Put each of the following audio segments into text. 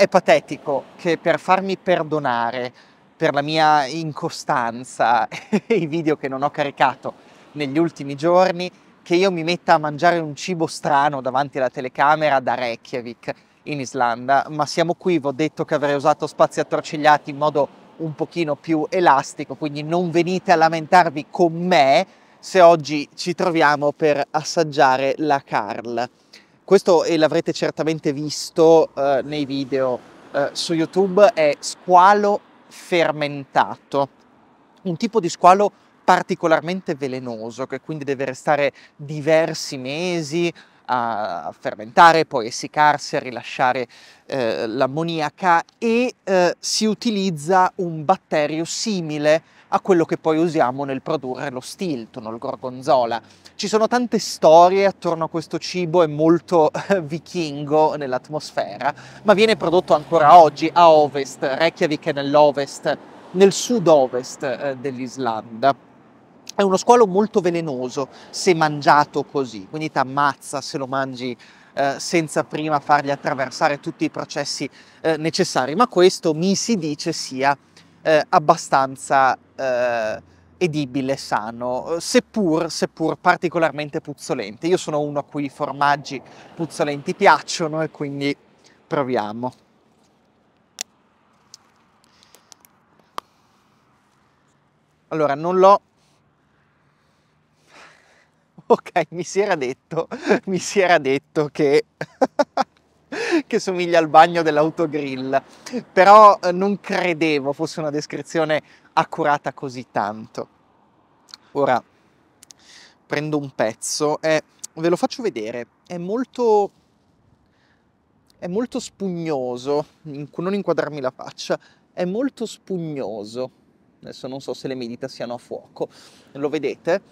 È patetico che per farmi perdonare per la mia incostanza e i video che non ho caricato negli ultimi giorni, che io mi metta a mangiare un cibo strano davanti alla telecamera da Reykjavik in Islanda, ma siamo qui, vi ho detto che avrei usato spazi attorcigliati in modo un pochino più elastico, quindi non venite a lamentarvi con me se oggi ci troviamo per assaggiare la Carl. Questo e l'avrete certamente visto eh, nei video eh, su YouTube, è squalo fermentato, un tipo di squalo particolarmente velenoso che quindi deve restare diversi mesi a fermentare, poi essiccarsi, a rilasciare eh, l'ammoniaca e eh, si utilizza un batterio simile a quello che poi usiamo nel produrre lo stilton il gorgonzola. Ci sono tante storie attorno a questo cibo, è molto eh, vichingo nell'atmosfera, ma viene prodotto ancora oggi a ovest, Reykjavik è nell'ovest, nel sud-ovest eh, dell'Islanda. È uno squalo molto velenoso se mangiato così, quindi ti ammazza se lo mangi eh, senza prima fargli attraversare tutti i processi eh, necessari, ma questo mi si dice sia eh, abbastanza eh, edibile, sano, seppur, seppur, particolarmente puzzolente. Io sono uno a cui i formaggi puzzolenti piacciono e quindi proviamo. Allora, non l'ho ok, mi si era detto, mi si era detto che, che somiglia al bagno dell'autogrill, però eh, non credevo fosse una descrizione accurata così tanto. Ora prendo un pezzo e ve lo faccio vedere, è molto è molto spugnoso, non inquadrarmi la faccia, è molto spugnoso. Adesso non so se le medita siano a fuoco, lo vedete?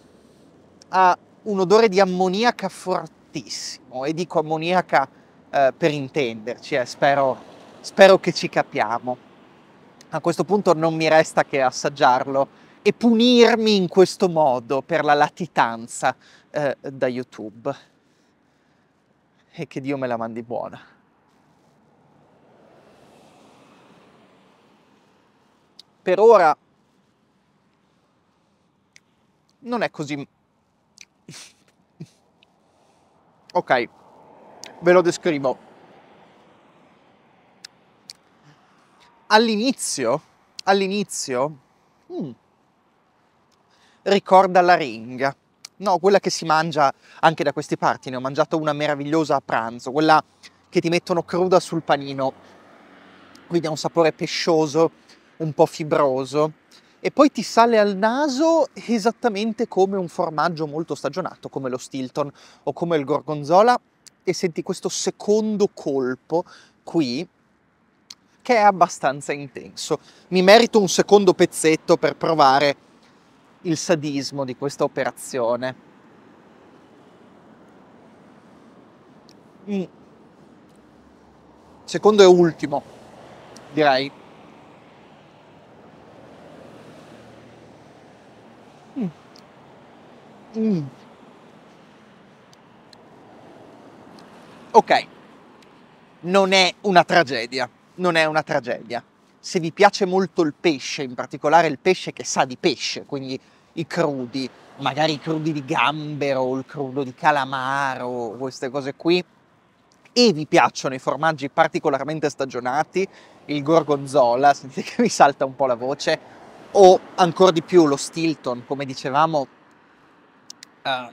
Ha un odore di ammoniaca fortissimo e dico ammoniaca eh, per intenderci, eh, spero, spero che ci capiamo. A questo punto non mi resta che assaggiarlo e punirmi in questo modo per la latitanza eh, da YouTube. E che Dio me la mandi buona. Per ora non è così ok, ve lo descrivo. All'inizio, all'inizio, mm, ricorda la ringa. No, quella che si mangia anche da queste parti, ne ho mangiato una meravigliosa a pranzo, quella che ti mettono cruda sul panino. Quindi ha un sapore pescioso, un po' fibroso e poi ti sale al naso esattamente come un formaggio molto stagionato, come lo Stilton o come il Gorgonzola, e senti questo secondo colpo qui che è abbastanza intenso. Mi merito un secondo pezzetto per provare il sadismo di questa operazione. Mm. Secondo e ultimo, direi. Mm. Ok, non è una tragedia, non è una tragedia. Se vi piace molto il pesce, in particolare il pesce che sa di pesce, quindi i crudi, magari i crudi di gambero o il crudo di calamaro, queste cose qui, e vi piacciono i formaggi particolarmente stagionati, il gorgonzola, sentite che mi salta un po' la voce, o ancora di più lo Stilton, come dicevamo, Ah.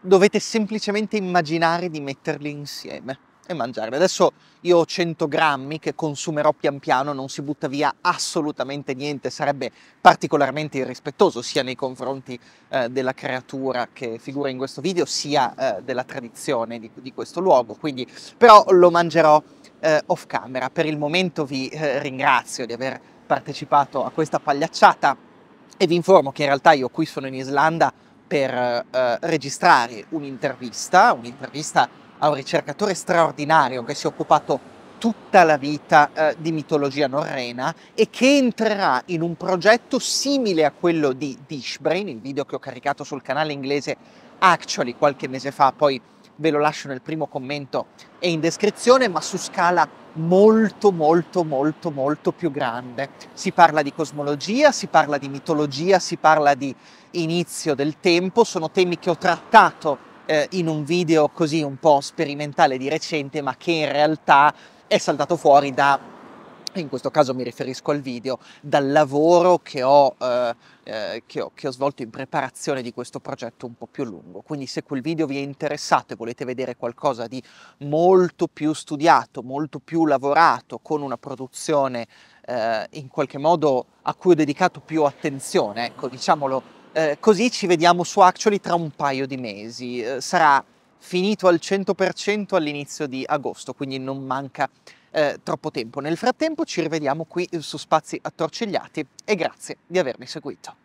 dovete semplicemente immaginare di metterli insieme e mangiarli. Adesso io ho 100 grammi che consumerò pian piano, non si butta via assolutamente niente, sarebbe particolarmente irrispettoso sia nei confronti eh, della creatura che figura in questo video, sia eh, della tradizione di, di, questo luogo, quindi però lo mangerò eh, off camera. Per il momento vi eh, ringrazio di aver partecipato a questa pagliacciata e vi informo che in realtà io qui sono in Islanda per eh, registrare un'intervista, un'intervista a un ricercatore straordinario che si è occupato tutta la vita eh, di mitologia norrena e che entrerà in un progetto simile a quello di Dishbrain, il video che ho caricato sul canale inglese Actually qualche mese fa, poi ve lo lascio nel primo commento e in descrizione, ma su scala molto molto molto molto più grande. Si parla di cosmologia, si parla di mitologia, si parla di inizio del tempo, sono temi che ho trattato eh, in un video così un po' sperimentale di recente, ma che in realtà è saltato fuori da in questo caso mi riferisco al video, dal lavoro che ho, eh, eh, che, ho, che ho, svolto in preparazione di questo progetto un po' più lungo. Quindi se quel video vi è interessato e volete vedere qualcosa di molto più studiato, molto più lavorato, con una produzione eh, in qualche modo a cui ho dedicato più attenzione, ecco, diciamolo eh, così, ci vediamo su Actually tra un paio di mesi. Eh, sarà finito al 100% all'inizio di agosto, quindi non manca eh, troppo tempo. Nel frattempo ci rivediamo qui eh, su Spazi Attorcigliati e grazie di avermi seguito.